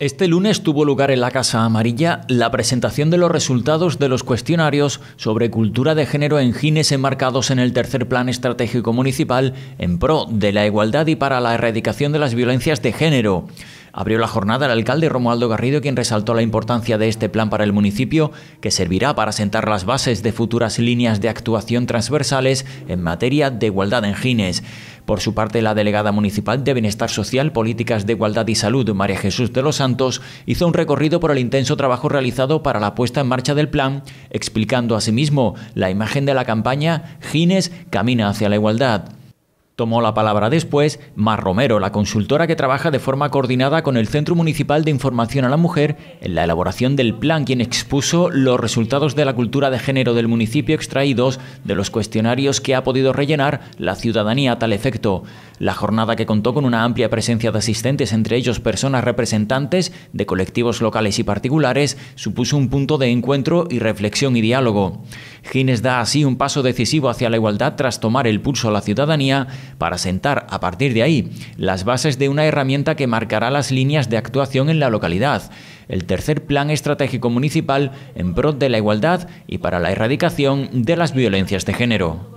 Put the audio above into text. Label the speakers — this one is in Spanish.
Speaker 1: Este lunes tuvo lugar en la Casa Amarilla la presentación de los resultados de los cuestionarios sobre cultura de género en Gines enmarcados en el tercer plan estratégico municipal en pro de la igualdad y para la erradicación de las violencias de género. Abrió la jornada el alcalde Romualdo Garrido, quien resaltó la importancia de este plan para el municipio, que servirá para sentar las bases de futuras líneas de actuación transversales en materia de igualdad en Gines. Por su parte, la delegada municipal de Bienestar Social, Políticas de Igualdad y Salud, María Jesús de los Santos, hizo un recorrido por el intenso trabajo realizado para la puesta en marcha del plan, explicando asimismo la imagen de la campaña Gines camina hacia la igualdad. Tomó la palabra después Mar Romero, la consultora que trabaja de forma coordinada con el Centro Municipal de Información a la Mujer en la elaboración del plan, quien expuso los resultados de la cultura de género del municipio extraídos de los cuestionarios que ha podido rellenar la ciudadanía a tal efecto. La jornada que contó con una amplia presencia de asistentes, entre ellos personas representantes de colectivos locales y particulares, supuso un punto de encuentro y reflexión y diálogo. Gines da así un paso decisivo hacia la igualdad tras tomar el pulso a la ciudadanía para sentar, a partir de ahí, las bases de una herramienta que marcará las líneas de actuación en la localidad el tercer plan estratégico municipal en pro de la igualdad y para la erradicación de las violencias de género.